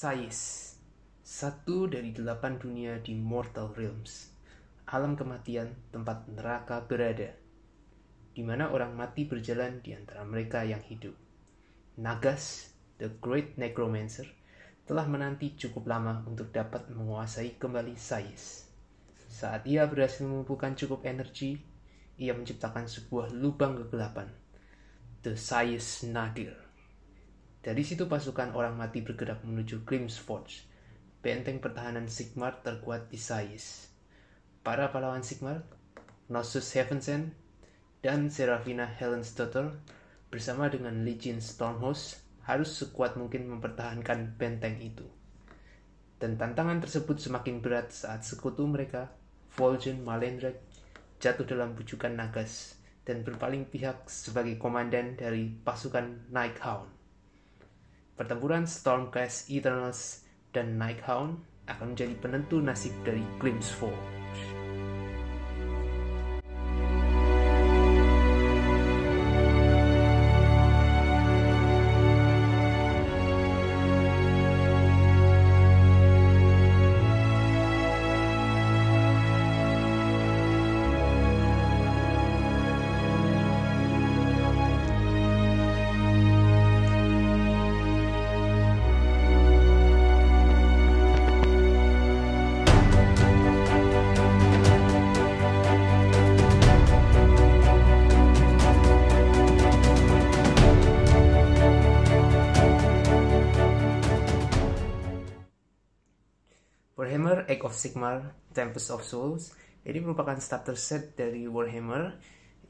Sais, satu dari delapan dunia di Mortal Realms, alam kematian tempat neraka berada, di mana orang mati berjalan di antara mereka yang hidup. Nagas, the Great Necromancer, telah menanti cukup lama untuk dapat menguasai kembali Sais. Saat ia berhasil mengumpulkan cukup energi, ia menciptakan sebuah lubang kegelapan, The Sais Nadir dari situ pasukan orang mati bergerak menuju Forge, benteng pertahanan Sigmar terkuat di Sais. Para pahlawan Sigmar, Nossus Heavensen, dan Serafina Helensdotter bersama dengan Legion Stormhost harus sekuat mungkin mempertahankan benteng itu. Dan tantangan tersebut semakin berat saat sekutu mereka, Voljen Malenrek, jatuh dalam bujukan Nagas dan berpaling pihak sebagai komandan dari pasukan Nighthound. Pertempuran Stormcast Eternals dan Nighthound akan menjadi penentu nasib dari 4. of Sigmar Tempest of Souls. Ini merupakan starter set dari Warhammer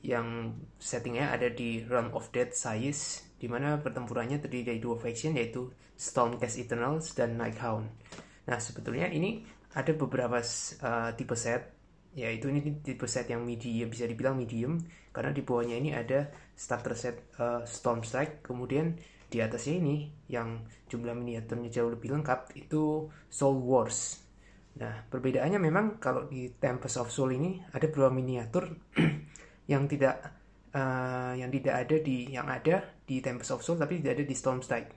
yang settingnya ada di Realm of Dead Sais, di mana pertempurannya terdiri dari dua faction yaitu Stormcast Eternals dan Nighthound. Nah, sebetulnya ini ada beberapa uh, tipe set yaitu ini tipe set yang medium bisa dibilang medium karena di bawahnya ini ada starter set uh, Storm kemudian di atasnya ini yang jumlah miniaturnya jauh lebih lengkap itu Soul Wars Nah, perbedaannya memang kalau di Tempest of Soul ini ada beberapa miniatur yang tidak uh, yang tidak ada di yang ada di Tempest of Soul tapi tidak ada di Stormstrike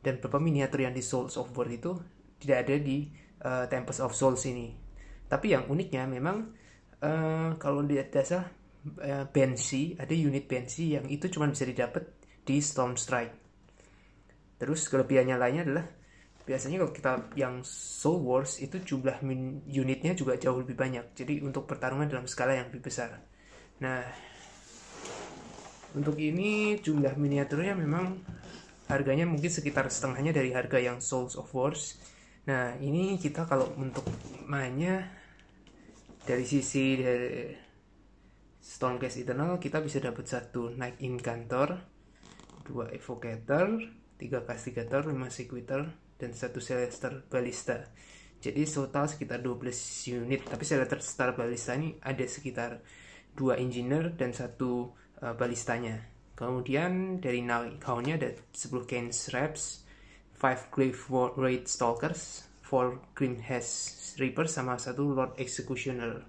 Dan beberapa miniatur yang di Souls of War itu tidak ada di uh, Tempest of Souls ini. Tapi yang uniknya memang uh, kalau lihat dasar uh, Bensi, ada unit Bensi yang itu cuma bisa didapat di Stormstrike. Terus kelebihannya lainnya adalah biasanya kalau kita yang Soul Wars itu jumlah unitnya juga jauh lebih banyak jadi untuk pertarungan dalam skala yang lebih besar nah untuk ini jumlah miniaturnya memang harganya mungkin sekitar setengahnya dari harga yang Souls of Wars nah ini kita kalau untuk mainnya dari sisi dari Stormcast Eternal kita bisa dapat satu Knight Incantor, dua Evocator, tiga Castigator, lima Sequitur, dan satu Celestial Ballista. Jadi total sekitar 12 unit, tapi Celestial Ballista ini ada sekitar dua engineer dan satu uh, balistanya. Kemudian dari Nagao-nya ada 10 kens Reps, 5 Cliff Raid Stalkers, 4 Hess reapers, sama satu Lord Executioner.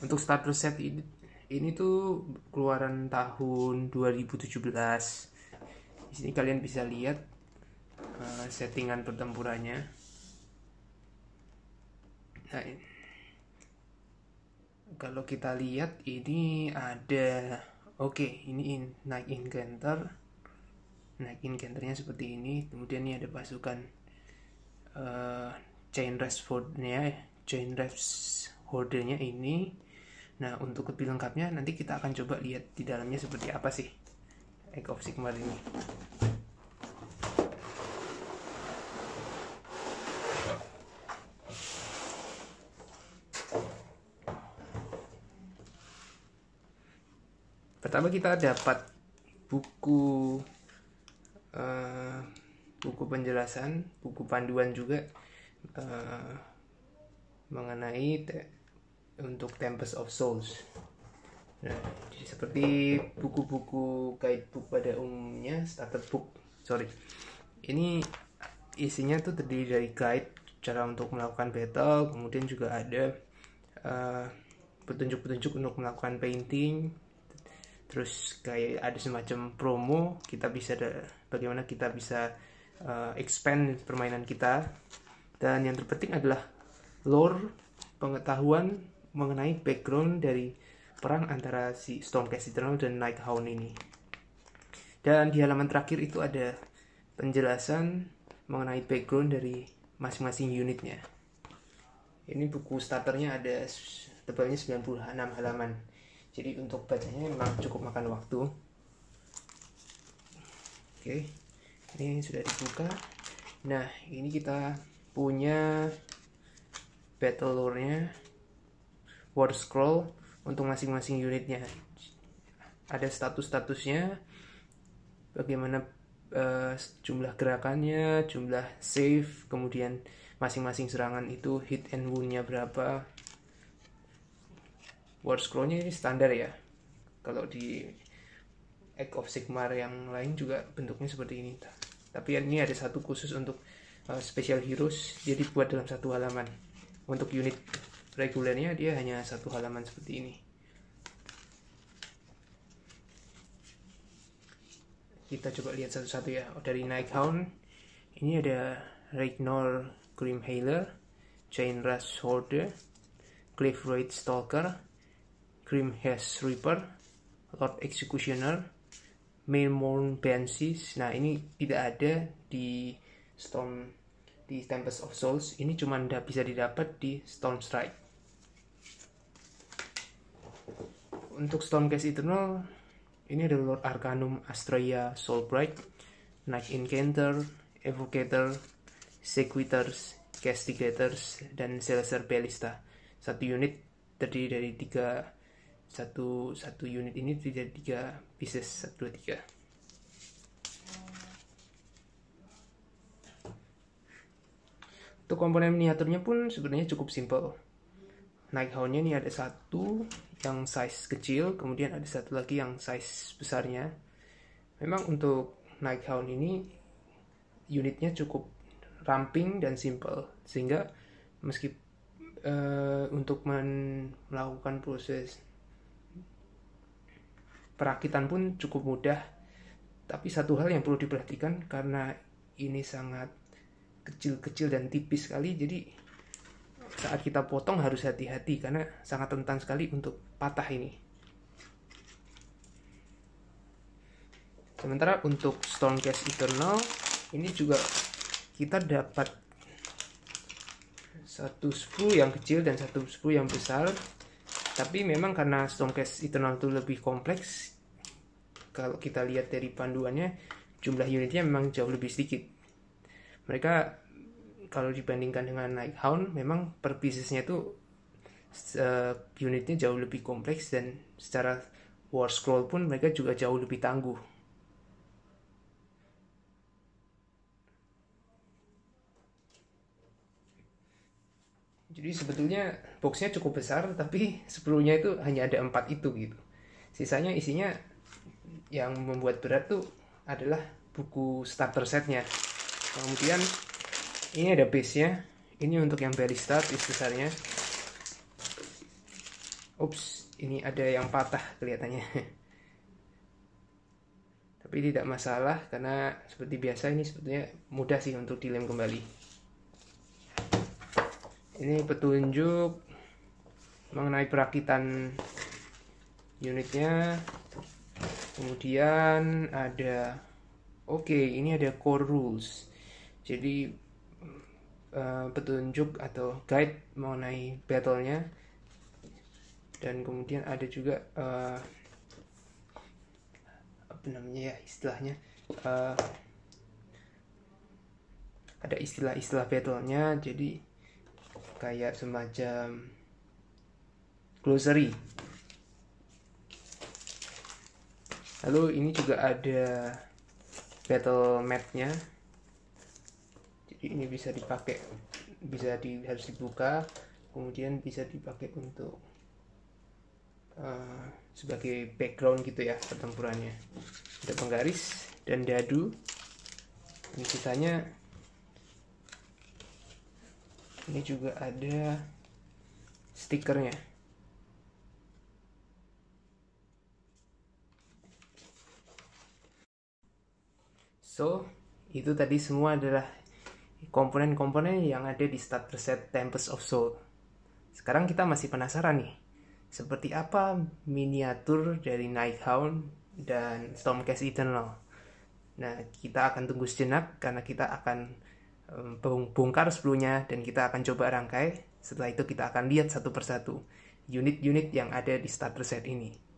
Untuk starter set ini, ini tuh keluaran tahun 2017. Di sini kalian bisa lihat Eh, settingan pertempurannya nah kalau kita lihat ini ada oke okay, ini in, naik inventor naik inventornya seperti ini kemudian ini ada pasukan uh, chain rest eh, horde-nya chain rest horde ini nah untuk lebih lengkapnya nanti kita akan coba lihat di dalamnya seperti apa sih Egg of Sigmar ini pertama kita dapat buku uh, buku penjelasan buku panduan juga uh, mengenai te untuk Tempest of Souls nah jadi seperti buku-buku guidebook pada umumnya starter book sorry ini isinya tuh terdiri dari guide cara untuk melakukan battle kemudian juga ada uh, eh, petunjuk -petunjuk untuk melakukan painting terus kayak ada semacam promo kita bisa ada, bagaimana kita bisa uh, expand permainan kita dan yang terpenting adalah lore pengetahuan mengenai background dari perang antara si Stormcast Eternal dan Nighthound ini dan di halaman terakhir itu ada penjelasan mengenai background dari masing-masing unitnya ini buku starternya ada tebalnya 96 halaman jadi untuk bacanya memang cukup makan waktu oke ini sudah dibuka nah ini kita punya battle lore-nya word scroll untuk masing-masing unitnya ada status-statusnya bagaimana uh, jumlah gerakannya jumlah save kemudian masing-masing serangan itu hit and wound-nya berapa word scrollnya ini standar ya kalau di egg of Sigmar yang lain juga bentuknya seperti ini tapi ini ada satu khusus untuk uh, special heroes Jadi buat dalam satu halaman untuk unit regulernya dia hanya satu halaman seperti ini kita coba lihat satu-satu ya oh, dari Nighthound ini ada Ragnar, Grimhailer Chain Rush Holder Cliff Raid Stalker Grimhesh Reaper, Lord Executioner, Mailmorn Banshees. Nah, ini tidak ada di Storm di Tempest of Souls. Ini cuma bisa didapat di Stone Strike. Untuk Stone Case Eternal, ini ada Lord Arcanum Astraea Soulbright, Night Incanter, Evocator, Sequiters, Castigators, dan Celestial Ballista. Satu unit terdiri dari tiga satu satu unit ini tidak tiga pieces satu dua tiga untuk komponen miniaturnya pun sebenarnya cukup simple naik houndnya ini ada satu yang size kecil kemudian ada satu lagi yang size besarnya memang untuk naik hound ini unitnya cukup ramping dan simple sehingga meski uh, untuk melakukan proses perakitan pun cukup mudah. Tapi satu hal yang perlu diperhatikan karena ini sangat kecil-kecil dan tipis sekali, jadi saat kita potong harus hati-hati karena sangat rentan sekali untuk patah ini. Sementara untuk Stone Gas Eternal ini juga kita dapat satu spru yang kecil dan satu spru yang besar tapi memang karena Stormcast Eternal itu lebih kompleks kalau kita lihat dari panduannya jumlah unitnya memang jauh lebih sedikit mereka kalau dibandingkan dengan Nighthound memang per piecesnya itu uh, unitnya jauh lebih kompleks dan secara war scroll pun mereka juga jauh lebih tangguh Jadi sebetulnya boxnya cukup besar, tapi sebelumnya itu hanya ada empat itu gitu. Sisanya isinya yang membuat berat tuh adalah buku starter setnya. Kemudian ini ada base-nya, ini untuk yang barista is besarnya. Ups, ini ada yang patah kelihatannya. Tapi tidak masalah karena seperti biasa ini sebetulnya mudah sih untuk dilem kembali ini petunjuk mengenai perakitan unitnya kemudian ada oke okay, ini ada core rules jadi uh, petunjuk atau guide mengenai battlenya dan kemudian ada juga uh, apa namanya ya istilahnya uh, ada istilah-istilah battlenya jadi kayak semacam glossary lalu ini juga ada battle mapnya jadi ini bisa dipakai bisa di harus dibuka kemudian bisa dipakai untuk uh, sebagai background gitu ya pertempurannya ada penggaris dan dadu ini sisanya ini juga ada stikernya so itu tadi semua adalah komponen-komponen yang ada di starter set Tempest of Soul sekarang kita masih penasaran nih seperti apa miniatur dari Nighthound dan Stormcast Eternal. Nah, kita akan tunggu sejenak karena kita akan bongkar sebelumnya dan kita akan coba rangkai. Setelah itu kita akan lihat satu persatu unit-unit yang ada di starter set ini.